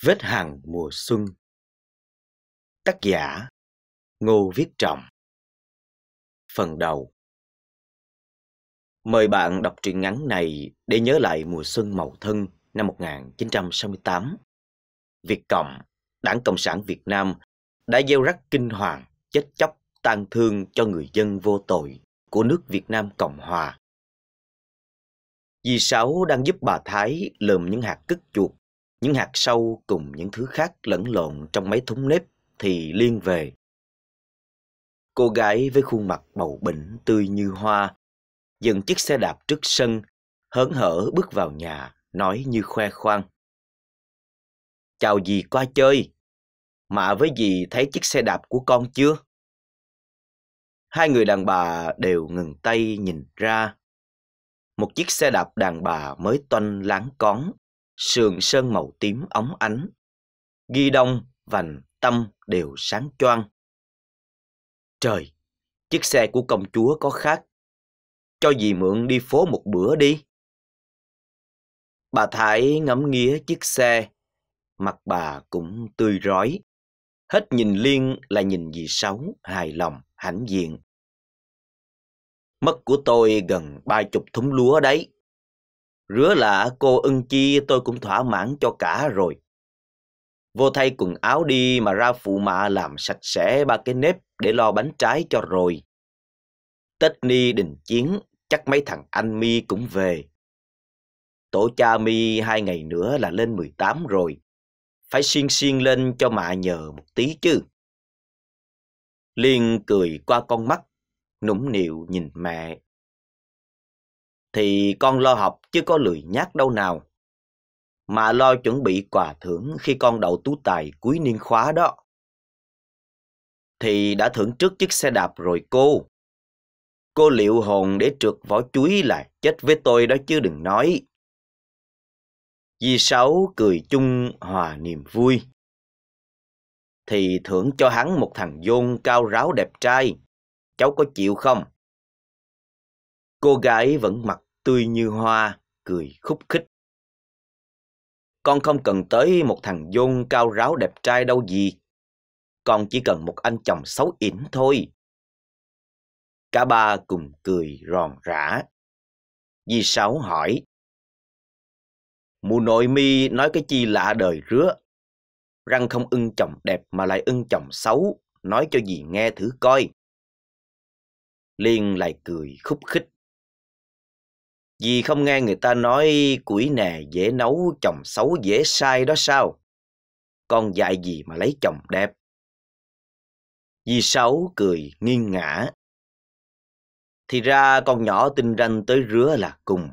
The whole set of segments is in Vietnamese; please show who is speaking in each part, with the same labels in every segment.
Speaker 1: Vết hàng mùa xuân Tác giả Ngô Viết Trọng Phần đầu Mời bạn đọc truyện ngắn này để nhớ lại mùa xuân màu thân năm 1968. Việt Cộng, Đảng Cộng sản Việt Nam đã gieo rắc kinh hoàng, chết chóc, tang thương cho người dân vô tội của nước Việt Nam Cộng Hòa. Dì Sáu đang giúp bà Thái lượm những hạt cất chuột những hạt sâu cùng những thứ khác lẫn lộn trong mấy thúng nếp thì liên về. Cô gái với khuôn mặt bầu bỉnh tươi như hoa, dừng chiếc xe đạp trước sân, hớn hở bước vào nhà, nói như khoe khoang. Chào dì qua chơi, mà với dì thấy chiếc xe đạp của con chưa? Hai người đàn bà đều ngừng tay nhìn ra. Một chiếc xe đạp đàn bà mới toanh láng cón sườn sơn màu tím óng ánh, ghi đông, vành, tâm đều sáng choang. Trời, chiếc xe của công chúa có khác. Cho dì mượn đi phố một bữa đi. Bà Thái ngắm nghía chiếc xe, mặt bà cũng tươi rói. Hết nhìn Liên là nhìn dì Sáu, hài lòng, hãnh diện. Mất của tôi gần ba chục thúng lúa đấy. Rứa lạ cô ưng chi tôi cũng thỏa mãn cho cả rồi. Vô thay quần áo đi mà ra phụ mạ làm sạch sẽ ba cái nếp để lo bánh trái cho rồi. Tết ni đình chiến, chắc mấy thằng anh mi cũng về. Tổ cha mi hai ngày nữa là lên 18 rồi. Phải xiên xiên lên cho mạ nhờ một tí chứ. Liên cười qua con mắt, nũng nịu nhìn mẹ thì con lo học chứ có lười nhát đâu nào. Mà lo chuẩn bị quà thưởng khi con đậu tú tài cuối niên khóa đó. Thì đã thưởng trước chiếc xe đạp rồi cô. Cô liệu hồn để trượt vỏ chuối là chết với tôi đó chứ đừng nói. Di Sáu cười chung hòa niềm vui. Thì thưởng cho hắn một thằng dôn cao ráo đẹp trai. Cháu có chịu không? Cô gái vẫn mặt tươi như hoa, cười khúc khích. Con không cần tới một thằng dôn cao ráo đẹp trai đâu gì. Con chỉ cần một anh chồng xấu ỉn thôi. Cả ba cùng cười ròn rã. Di Sáu hỏi. Mụ nội mi nói cái chi lạ đời rứa. Răng không ưng chồng đẹp mà lại ưng chồng xấu. Nói cho dì nghe thử coi. Liên lại cười khúc khích. Vì không nghe người ta nói củi nè dễ nấu chồng xấu dễ sai đó sao? Con dạy gì mà lấy chồng đẹp? Di Sáu cười nghiêng ngã. Thì ra con nhỏ tinh ranh tới rứa là cùng.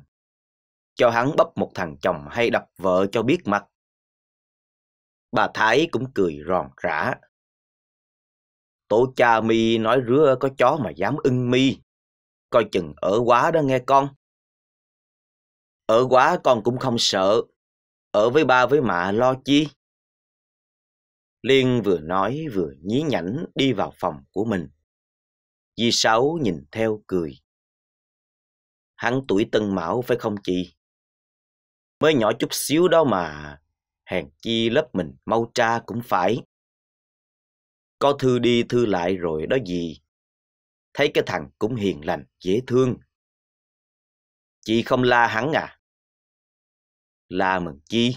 Speaker 1: Cho hắn bắp một thằng chồng hay đập vợ cho biết mặt. Bà Thái cũng cười ròn rã. Tổ cha mi nói rứa có chó mà dám ưng mi. Coi chừng ở quá đó nghe con. Ở quá con cũng không sợ, ở với ba với mẹ lo chi? Liên vừa nói vừa nhí nhảnh đi vào phòng của mình. Di Sáu nhìn theo cười. Hắn tuổi tân mão phải không chị? Mới nhỏ chút xíu đó mà, hèn chi lớp mình mau tra cũng phải. Có thư đi thư lại rồi đó gì. Thấy cái thằng cũng hiền lành, dễ thương, Chị không la hắn à? La mừng chi?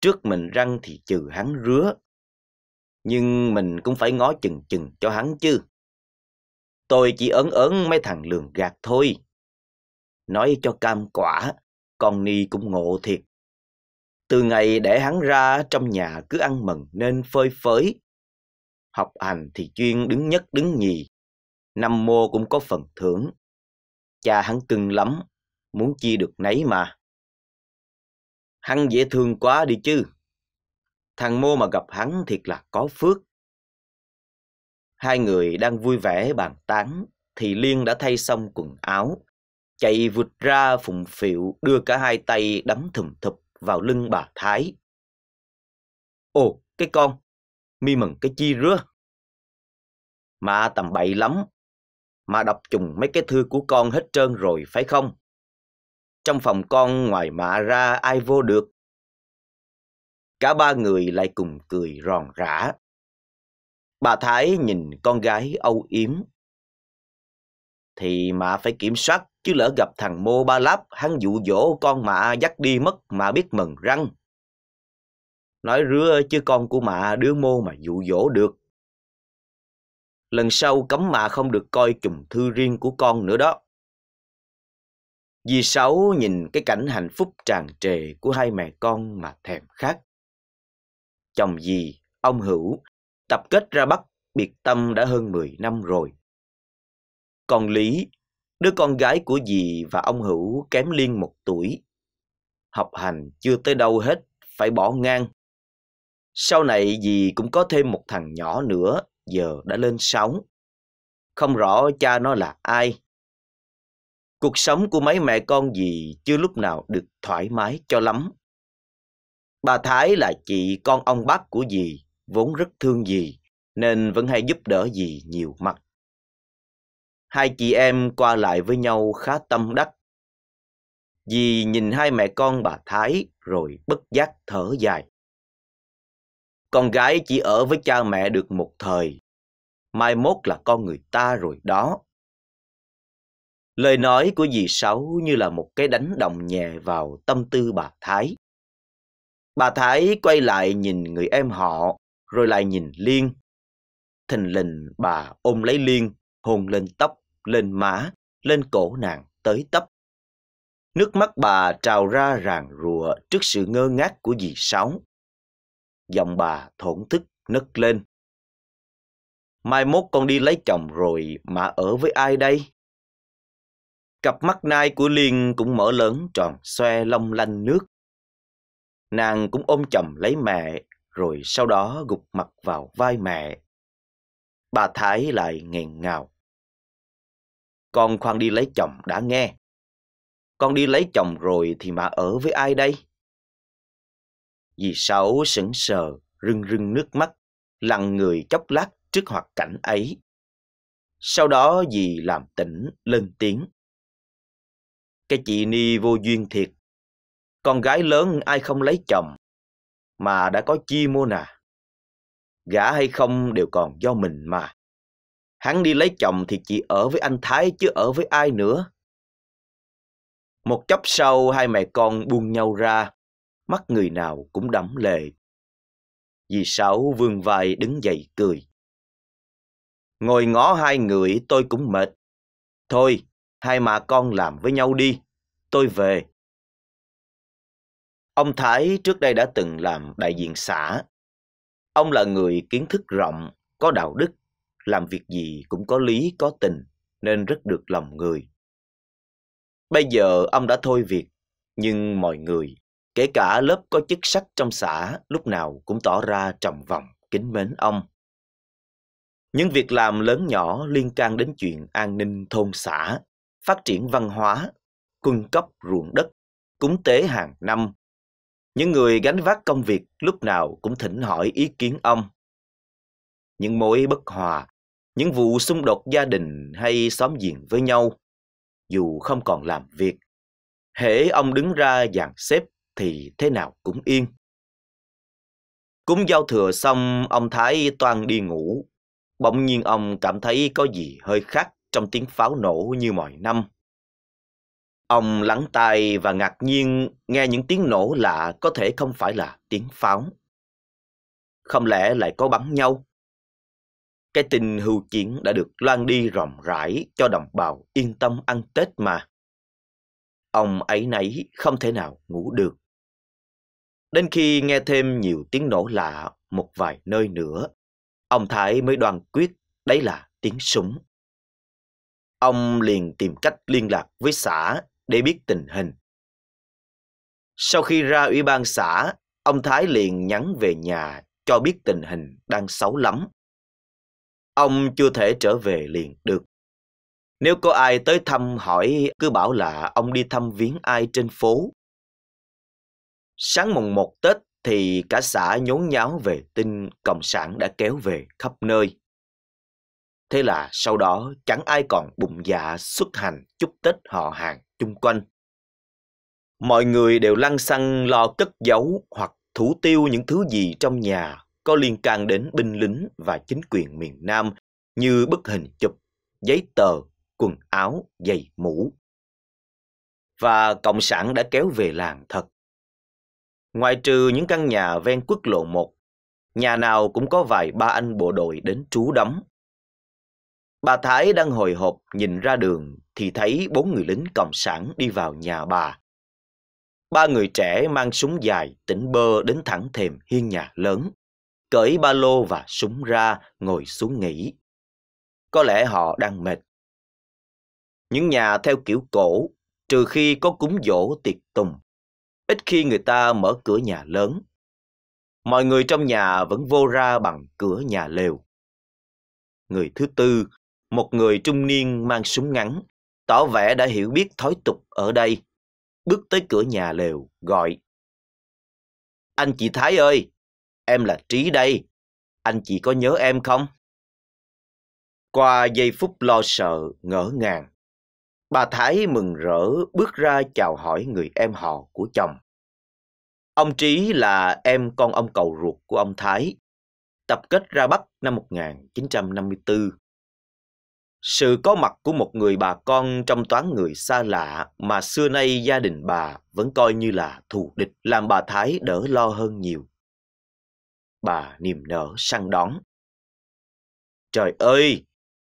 Speaker 1: Trước mình răng thì trừ hắn rứa. Nhưng mình cũng phải ngó chừng chừng cho hắn chứ. Tôi chỉ ấn ấn mấy thằng lường gạt thôi. Nói cho cam quả, con Ni cũng ngộ thiệt. Từ ngày để hắn ra trong nhà cứ ăn mừng nên phơi phới. Học hành thì chuyên đứng nhất đứng nhì. Năm mô cũng có phần thưởng. Cha hắn cưng lắm, muốn chia được nấy mà. Hắn dễ thương quá đi chứ. Thằng mô mà gặp hắn thiệt là có phước. Hai người đang vui vẻ bàn tán thì Liên đã thay xong quần áo, chạy vụt ra phụng phịu đưa cả hai tay đấm thùm thụp vào lưng bà Thái. Ồ, cái con, mi mừng cái chi rứa. Mà tầm bậy lắm, mà đọc chùng mấy cái thư của con hết trơn rồi phải không? trong phòng con ngoài mạ ra ai vô được. Cả ba người lại cùng cười ròn rã. Bà Thái nhìn con gái âu yếm. Thì mạ phải kiểm soát chứ lỡ gặp thằng Mô Ba Láp hắn dụ dỗ con mạ dắt đi mất mà biết mừng răng. Nói rứa chứ con của mạ đứa mô mà dụ dỗ được. Lần sau cấm mạ không được coi chùm thư riêng của con nữa đó. Dì Sáu nhìn cái cảnh hạnh phúc tràn trề của hai mẹ con mà thèm khát. Chồng dì, ông Hữu, tập kết ra Bắc biệt tâm đã hơn 10 năm rồi. Còn Lý, đứa con gái của dì và ông Hữu kém liên một tuổi. Học hành chưa tới đâu hết, phải bỏ ngang. Sau này dì cũng có thêm một thằng nhỏ nữa, giờ đã lên sáu Không rõ cha nó là ai, Cuộc sống của mấy mẹ con dì chưa lúc nào được thoải mái cho lắm. Bà Thái là chị con ông bác của dì, vốn rất thương dì, nên vẫn hay giúp đỡ dì nhiều mặt. Hai chị em qua lại với nhau khá tâm đắc. Dì nhìn hai mẹ con bà Thái rồi bất giác thở dài. Con gái chỉ ở với cha mẹ được một thời, mai mốt là con người ta rồi đó. Lời nói của dì Sáu như là một cái đánh đồng nhẹ vào tâm tư bà Thái. Bà Thái quay lại nhìn người em họ, rồi lại nhìn Liên. Thình lình bà ôm lấy Liên, hôn lên tóc, lên má, lên cổ nàng tới tấp. Nước mắt bà trào ra ràng rụa trước sự ngơ ngác của dì Sáu. Giọng bà thổn thức nấc lên. Mai mốt con đi lấy chồng rồi mà ở với ai đây? Cặp mắt nai của Liên cũng mở lớn tròn xoe long lanh nước. Nàng cũng ôm chầm lấy mẹ, rồi sau đó gục mặt vào vai mẹ. Bà Thái lại nghẹn ngào. Con khoan đi lấy chồng đã nghe. Con đi lấy chồng rồi thì mà ở với ai đây? Dì Sáu sững sờ, rưng rưng nước mắt, lặng người chốc lát trước hoạt cảnh ấy. Sau đó dì làm tỉnh, lên tiếng. Cái chị Ni vô duyên thiệt. Con gái lớn ai không lấy chồng, mà đã có chi mô nà. Gã hay không đều còn do mình mà. Hắn đi lấy chồng thì chỉ ở với anh Thái chứ ở với ai nữa. Một chốc sau hai mẹ con buông nhau ra, mắt người nào cũng đắm lệ. Dì Sáu vương vai đứng dậy cười. Ngồi ngó hai người tôi cũng mệt. Thôi, hai má con làm với nhau đi, tôi về. Ông Thái trước đây đã từng làm đại diện xã. Ông là người kiến thức rộng, có đạo đức, làm việc gì cũng có lý, có tình, nên rất được lòng người. Bây giờ ông đã thôi việc, nhưng mọi người, kể cả lớp có chức sắc trong xã, lúc nào cũng tỏ ra trầm vọng, kính mến ông. Những việc làm lớn nhỏ liên can đến chuyện an ninh thôn xã phát triển văn hóa, cung cấp ruộng đất, cúng tế hàng năm. Những người gánh vác công việc lúc nào cũng thỉnh hỏi ý kiến ông. Những mối bất hòa, những vụ xung đột gia đình hay xóm giềng với nhau, dù không còn làm việc, hễ ông đứng ra dàn xếp thì thế nào cũng yên. Cúng giao thừa xong, ông Thái toàn đi ngủ. Bỗng nhiên ông cảm thấy có gì hơi khác trong tiếng pháo nổ như mọi năm. Ông lắng tai và ngạc nhiên nghe những tiếng nổ lạ có thể không phải là tiếng pháo. Không lẽ lại có bắn nhau? Cái tình hưu chiến đã được loan đi rộng rãi cho đồng bào yên tâm ăn Tết mà. Ông ấy nấy không thể nào ngủ được. Đến khi nghe thêm nhiều tiếng nổ lạ một vài nơi nữa, ông Thái mới đoàn quyết đấy là tiếng súng. Ông liền tìm cách liên lạc với xã để biết tình hình. Sau khi ra ủy ban xã, ông Thái liền nhắn về nhà cho biết tình hình đang xấu lắm. Ông chưa thể trở về liền được. Nếu có ai tới thăm hỏi cứ bảo là ông đi thăm viếng ai trên phố. Sáng mùng 1 Tết thì cả xã nhốn nháo về tin Cộng sản đã kéo về khắp nơi. Thế là sau đó chẳng ai còn bụng dạ xuất hành chúc Tết họ hàng chung quanh. Mọi người đều lăn xăng lo cất giấu hoặc thủ tiêu những thứ gì trong nhà có liên can đến binh lính và chính quyền miền Nam như bức hình chụp, giấy tờ, quần áo, giày mũ. Và Cộng sản đã kéo về làng thật. Ngoài trừ những căn nhà ven quốc lộ 1, nhà nào cũng có vài ba anh bộ đội đến trú đóng Bà Thái đang hồi hộp nhìn ra đường thì thấy bốn người lính cộng sản đi vào nhà bà. Ba người trẻ mang súng dài tỉnh bơ đến thẳng thềm hiên nhà lớn, cởi ba lô và súng ra ngồi xuống nghỉ. Có lẽ họ đang mệt. Những nhà theo kiểu cổ, trừ khi có cúng dỗ tiệc tùng, ít khi người ta mở cửa nhà lớn. Mọi người trong nhà vẫn vô ra bằng cửa nhà lều. Người thứ tư một người trung niên mang súng ngắn, tỏ vẻ đã hiểu biết thói tục ở đây, bước tới cửa nhà lều, gọi. Anh chị Thái ơi, em là Trí đây, anh chị có nhớ em không? Qua giây phút lo sợ, ngỡ ngàng, bà Thái mừng rỡ bước ra chào hỏi người em họ của chồng. Ông Trí là em con ông cầu ruột của ông Thái, tập kết ra Bắc năm 1954 sự có mặt của một người bà con trong toán người xa lạ mà xưa nay gia đình bà vẫn coi như là thù địch làm bà Thái đỡ lo hơn nhiều. Bà niềm nở săn đón. Trời ơi,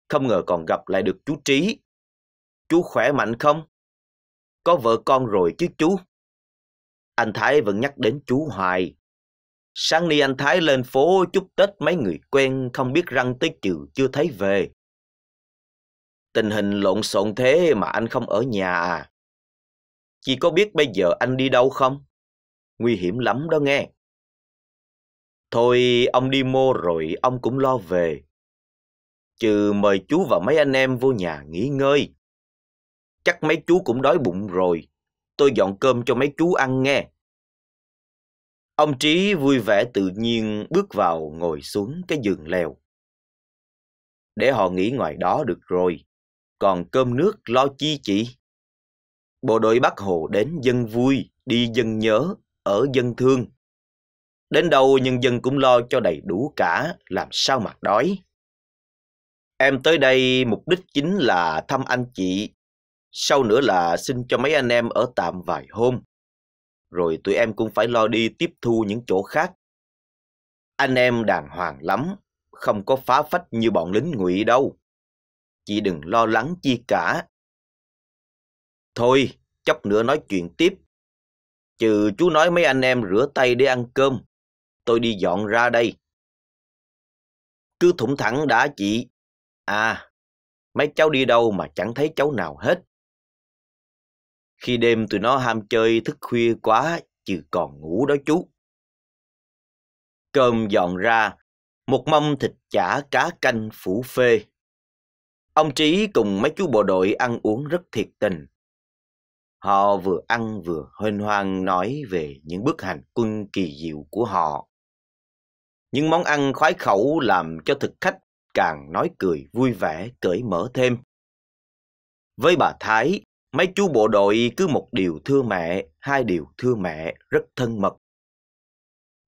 Speaker 1: không ngờ còn gặp lại được chú Trí. Chú khỏe mạnh không? Có vợ con rồi chứ chú. Anh Thái vẫn nhắc đến chú hoài. Sáng nay anh Thái lên phố chúc Tết mấy người quen không biết răng tới chiều chưa thấy về Tình hình lộn xộn thế mà anh không ở nhà à? Chị có biết bây giờ anh đi đâu không? Nguy hiểm lắm đó nghe. Thôi ông đi mô rồi ông cũng lo về. Chứ mời chú và mấy anh em vô nhà nghỉ ngơi. Chắc mấy chú cũng đói bụng rồi. Tôi dọn cơm cho mấy chú ăn nghe. Ông Trí vui vẻ tự nhiên bước vào ngồi xuống cái giường lèo. Để họ nghỉ ngoài đó được rồi còn cơm nước lo chi chị? Bộ đội Bắc Hồ đến dân vui, đi dân nhớ, ở dân thương. Đến đâu nhân dân cũng lo cho đầy đủ cả, làm sao mà đói. Em tới đây mục đích chính là thăm anh chị, sau nữa là xin cho mấy anh em ở tạm vài hôm. Rồi tụi em cũng phải lo đi tiếp thu những chỗ khác. Anh em đàng hoàng lắm, không có phá phách như bọn lính ngụy đâu chị đừng lo lắng chi cả. Thôi, chốc nữa nói chuyện tiếp. Trừ chú nói mấy anh em rửa tay để ăn cơm, tôi đi dọn ra đây. Cứ thủng thẳng đã chị. À, mấy cháu đi đâu mà chẳng thấy cháu nào hết. Khi đêm tụi nó ham chơi thức khuya quá, chứ còn ngủ đó chú. Cơm dọn ra, một mâm thịt chả cá canh phủ phê. Ông Trí cùng mấy chú bộ đội ăn uống rất thiệt tình. Họ vừa ăn vừa hên hoang nói về những bước hành quân kỳ diệu của họ. Những món ăn khoái khẩu làm cho thực khách càng nói cười vui vẻ cởi mở thêm. Với bà Thái, mấy chú bộ đội cứ một điều thưa mẹ, hai điều thưa mẹ rất thân mật.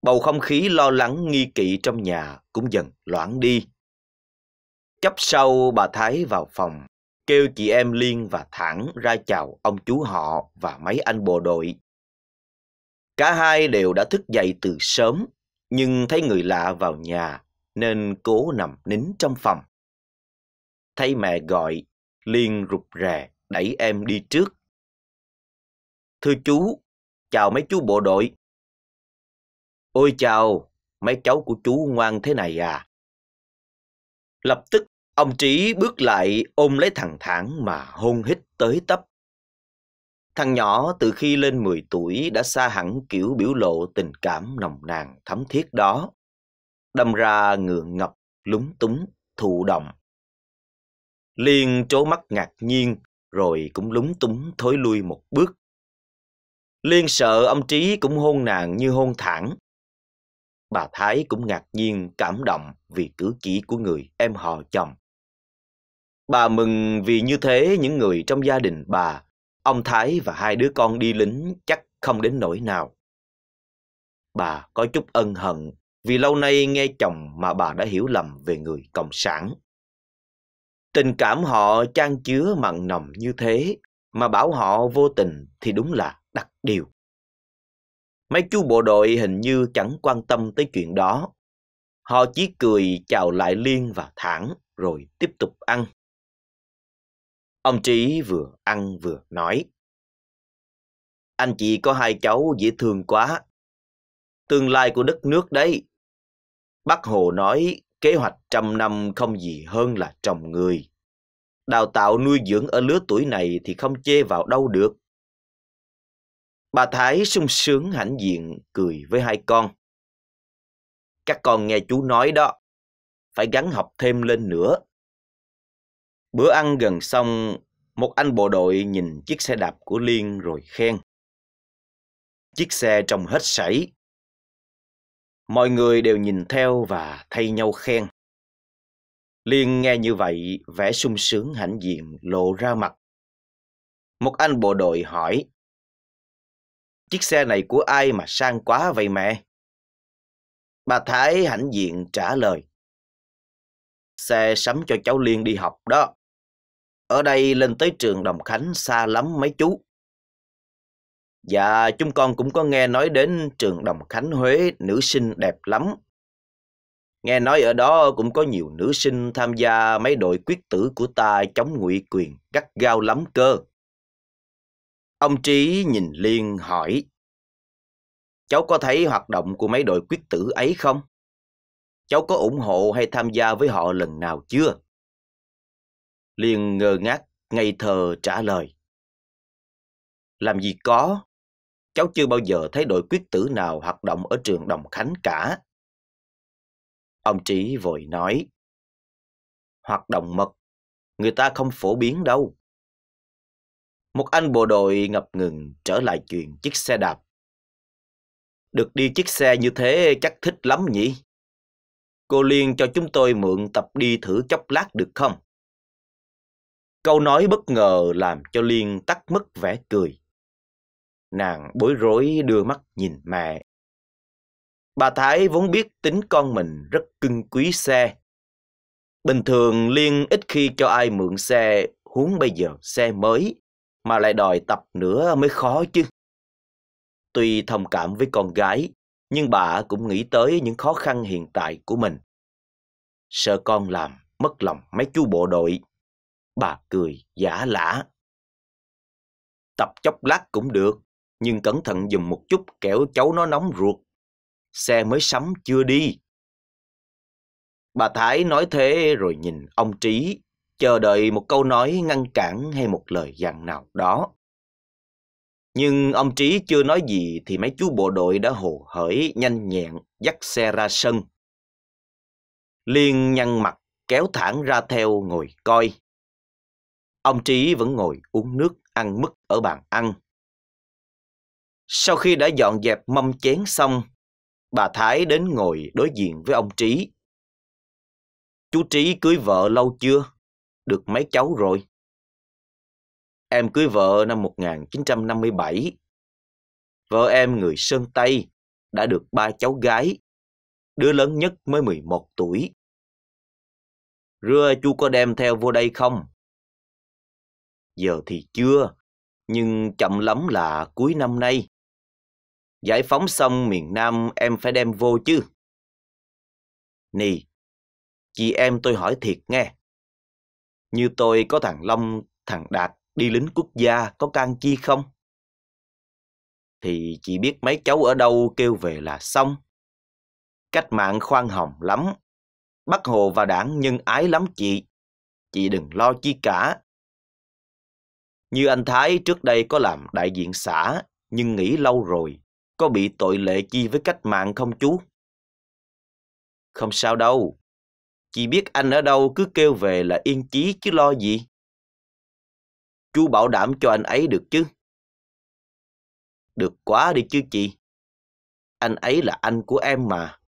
Speaker 1: Bầu không khí lo lắng nghi kỵ trong nhà cũng dần loãng đi. Chốc sau bà Thái vào phòng, kêu chị em Liên và Thẳng ra chào ông chú họ và mấy anh bộ đội. Cả hai đều đã thức dậy từ sớm, nhưng thấy người lạ vào nhà nên cố nằm nín trong phòng. Thấy mẹ gọi, Liên rụt rè đẩy em đi trước. Thưa chú, chào mấy chú bộ đội. Ôi chào, mấy cháu của chú ngoan thế này à? Lập tức Ông Trí bước lại ôm lấy thằng Thản mà hôn hít tới tấp. Thằng nhỏ từ khi lên 10 tuổi đã xa hẳn kiểu biểu lộ tình cảm nồng nàn thấm thiết đó. Đâm ra ngượng ngập, lúng túng, thụ động. Liên trố mắt ngạc nhiên rồi cũng lúng túng thối lui một bước. Liên sợ ông Trí cũng hôn nàng như hôn thản. Bà Thái cũng ngạc nhiên cảm động vì cử chỉ của người em họ chồng. Bà mừng vì như thế những người trong gia đình bà, ông Thái và hai đứa con đi lính chắc không đến nỗi nào. Bà có chút ân hận vì lâu nay nghe chồng mà bà đã hiểu lầm về người Cộng sản. Tình cảm họ trang chứa mặn nồng như thế mà bảo họ vô tình thì đúng là đặc điều. Mấy chú bộ đội hình như chẳng quan tâm tới chuyện đó. Họ chỉ cười chào lại Liên và Thản rồi tiếp tục ăn. Ông Trí vừa ăn vừa nói. Anh chị có hai cháu dễ thương quá. Tương lai của đất nước đấy. Bác Hồ nói kế hoạch trăm năm không gì hơn là trồng người. Đào tạo nuôi dưỡng ở lứa tuổi này thì không chê vào đâu được. Bà Thái sung sướng hãnh diện cười với hai con. Các con nghe chú nói đó, phải gắn học thêm lên nữa. Bữa ăn gần xong, một anh bộ đội nhìn chiếc xe đạp của Liên rồi khen. Chiếc xe trông hết sảy. Mọi người đều nhìn theo và thay nhau khen. Liên nghe như vậy, vẻ sung sướng hãnh diện lộ ra mặt. Một anh bộ đội hỏi, Chiếc xe này của ai mà sang quá vậy mẹ? Bà Thái hãnh diện trả lời, Xe sắm cho cháu Liên đi học đó. Ở đây lên tới trường Đồng Khánh xa lắm mấy chú. Dạ, chúng con cũng có nghe nói đến trường Đồng Khánh Huế nữ sinh đẹp lắm. Nghe nói ở đó cũng có nhiều nữ sinh tham gia mấy đội quyết tử của ta chống ngụy quyền gắt gao lắm cơ. Ông Trí nhìn Liên hỏi. Cháu có thấy hoạt động của mấy đội quyết tử ấy không? Cháu có ủng hộ hay tham gia với họ lần nào chưa? liền ngơ ngác ngây thơ trả lời làm gì có cháu chưa bao giờ thấy đội quyết tử nào hoạt động ở trường đồng khánh cả ông trí vội nói hoạt động mật người ta không phổ biến đâu một anh bộ đội ngập ngừng trở lại chuyện chiếc xe đạp được đi chiếc xe như thế chắc thích lắm nhỉ cô liên cho chúng tôi mượn tập đi thử chốc lát được không Câu nói bất ngờ làm cho Liên tắt mất vẻ cười. Nàng bối rối đưa mắt nhìn mẹ. Bà Thái vốn biết tính con mình rất cưng quý xe. Bình thường Liên ít khi cho ai mượn xe, huống bây giờ xe mới, mà lại đòi tập nữa mới khó chứ. Tuy thông cảm với con gái, nhưng bà cũng nghĩ tới những khó khăn hiện tại của mình. Sợ con làm mất lòng mấy chú bộ đội Bà cười giả lả. Tập chốc lát cũng được, nhưng cẩn thận dùng một chút kẻo cháu nó nóng ruột. Xe mới sắm chưa đi. Bà Thái nói thế rồi nhìn ông Trí, chờ đợi một câu nói ngăn cản hay một lời dặn nào đó. Nhưng ông Trí chưa nói gì thì mấy chú bộ đội đã hồ hởi nhanh nhẹn dắt xe ra sân. Liên nhăn mặt kéo thẳng ra theo ngồi coi. Ông Trí vẫn ngồi uống nước ăn mứt ở bàn ăn. Sau khi đã dọn dẹp mâm chén xong, bà Thái đến ngồi đối diện với ông Trí. Chú Trí cưới vợ lâu chưa? Được mấy cháu rồi? Em cưới vợ năm 1957. Vợ em người Sơn Tây, đã được ba cháu gái. Đứa lớn nhất mới 11 tuổi. Rưa chú có đem theo vô đây không? giờ thì chưa, nhưng chậm lắm là cuối năm nay. Giải phóng xong miền Nam em phải đem vô chứ. Nì, chị em tôi hỏi thiệt nghe. Như tôi có thằng Long, thằng Đạt đi lính quốc gia có can chi không? Thì chị biết mấy cháu ở đâu kêu về là xong. Cách mạng khoan hồng lắm. Bắc Hồ và đảng nhân ái lắm chị. Chị đừng lo chi cả. Như anh Thái trước đây có làm đại diện xã, nhưng nghỉ lâu rồi, có bị tội lệ chi với cách mạng không chú? Không sao đâu, chị biết anh ở đâu cứ kêu về là yên chí chứ lo gì. Chú bảo đảm cho anh ấy được chứ? Được quá đi chứ chị. Anh ấy là anh của em mà.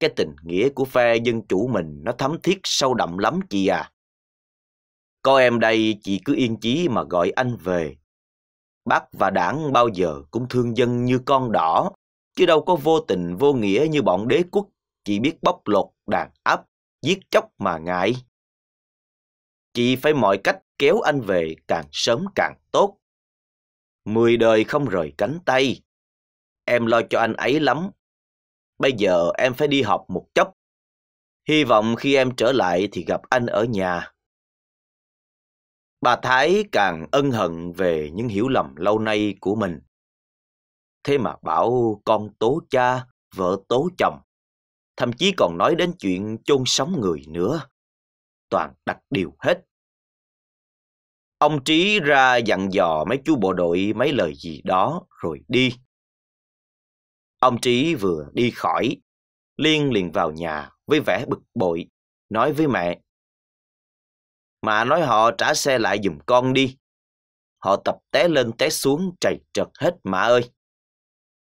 Speaker 1: Cái tình nghĩa của phe dân chủ mình nó thấm thiết sâu đậm lắm chị à. Có em đây chị cứ yên chí mà gọi anh về. Bác và đảng bao giờ cũng thương dân như con đỏ, chứ đâu có vô tình vô nghĩa như bọn đế quốc chỉ biết bóc lột đàn áp, giết chóc mà ngại. Chị phải mọi cách kéo anh về càng sớm càng tốt. Mười đời không rời cánh tay. Em lo cho anh ấy lắm. Bây giờ em phải đi học một chốc. Hy vọng khi em trở lại thì gặp anh ở nhà. Bà Thái càng ân hận về những hiểu lầm lâu nay của mình. Thế mà bảo con tố cha, vợ tố chồng, thậm chí còn nói đến chuyện chôn sống người nữa. Toàn đặt điều hết. Ông Trí ra dặn dò mấy chú bộ đội mấy lời gì đó rồi đi. Ông Trí vừa đi khỏi, Liên liền vào nhà với vẻ bực bội, nói với mẹ. Mà nói họ trả xe lại giùm con đi. Họ tập té lên té xuống chạy trật hết mà ơi.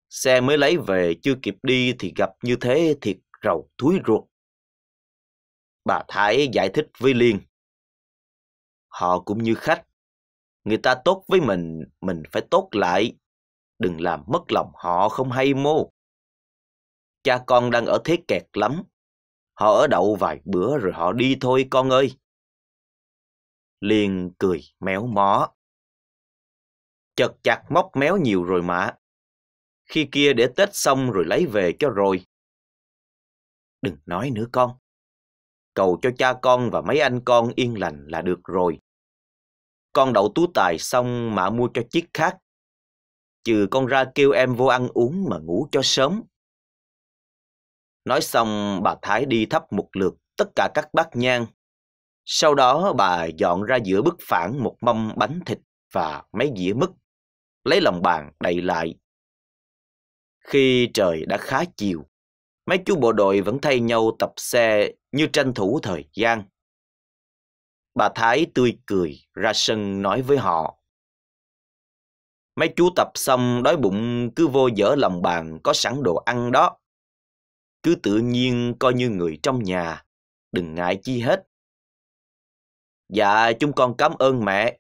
Speaker 1: Xe mới lấy về chưa kịp đi thì gặp như thế thiệt rầu thúi ruột. Bà Thái giải thích với Liên. Họ cũng như khách. Người ta tốt với mình, mình phải tốt lại. Đừng làm mất lòng họ không hay mô. Cha con đang ở thế kẹt lắm. Họ ở đậu vài bữa rồi họ đi thôi con ơi liền cười méo mó. Chật chặt móc méo nhiều rồi mà. Khi kia để Tết xong rồi lấy về cho rồi. Đừng nói nữa con. Cầu cho cha con và mấy anh con yên lành là được rồi. Con đậu tú tài xong mà mua cho chiếc khác. Chứ con ra kêu em vô ăn uống mà ngủ cho sớm. Nói xong bà Thái đi thắp một lượt tất cả các bát nhang sau đó bà dọn ra giữa bức phản một mâm bánh thịt và mấy dĩa mứt, lấy lòng bàn đầy lại. Khi trời đã khá chiều, mấy chú bộ đội vẫn thay nhau tập xe như tranh thủ thời gian. Bà Thái tươi cười ra sân nói với họ. Mấy chú tập xong đói bụng cứ vô dở lòng bàn có sẵn đồ ăn đó. Cứ tự nhiên coi như người trong nhà, đừng ngại chi hết. Dạ chúng con cảm ơn mẹ